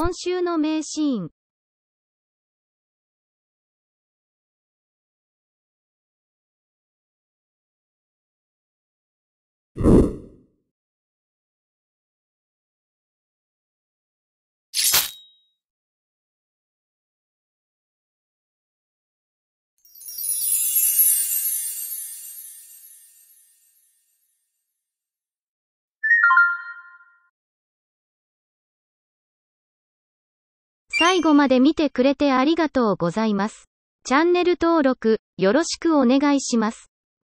今週の名シーン最後まで見てくれてありがとうございます。チャンネル登録、よろしくお願いします。